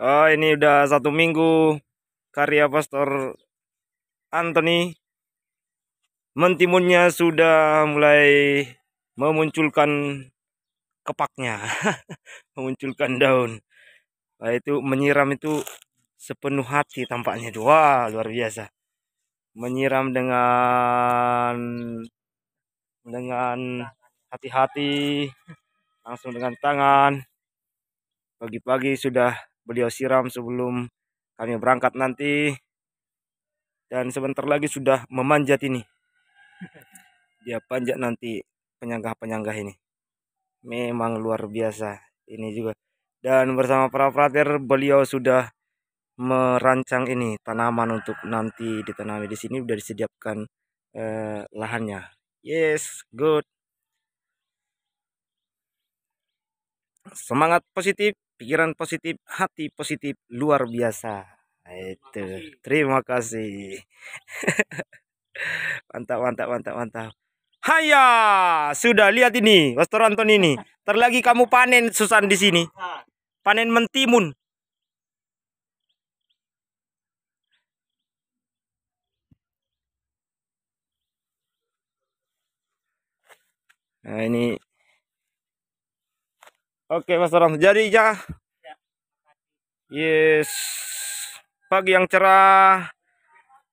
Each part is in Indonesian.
oh ini udah satu minggu karya pastor Anthony mentimunnya sudah mulai memunculkan kepaknya memunculkan daun nah, itu menyiram itu sepenuh hati tampaknya dua luar biasa menyiram dengan dengan hati-hati langsung dengan tangan pagi-pagi sudah beliau siram sebelum kami berangkat nanti. Dan sebentar lagi sudah memanjat ini. Dia panjat nanti penyanggah-penyanggah ini. Memang luar biasa ini juga. Dan bersama para frater beliau sudah merancang ini tanaman untuk nanti ditanami di sini sudah disediakan eh, lahannya. Yes, good. Semangat positif pikiran positif, hati positif luar biasa. Itu. Terima kasih. mantap, mantap, mantap, mantap. Haya, sudah lihat ini, Pastor Anton ini. Terlagi kamu panen Susan di sini. Panen mentimun. Nah, ini Oke Mas Ram, jadi ya. ya. Yes. Pagi yang cerah.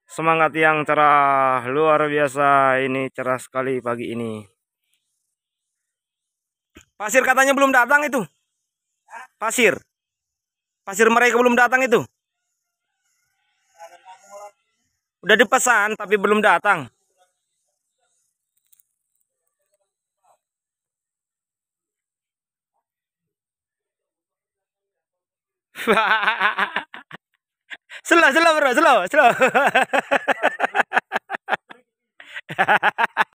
Semangat yang cerah. Luar biasa ini cerah sekali pagi ini. Pasir katanya belum datang itu. Pasir. Pasir mereka belum datang itu. Udah dipesan tapi belum datang. slow slow bro slow slow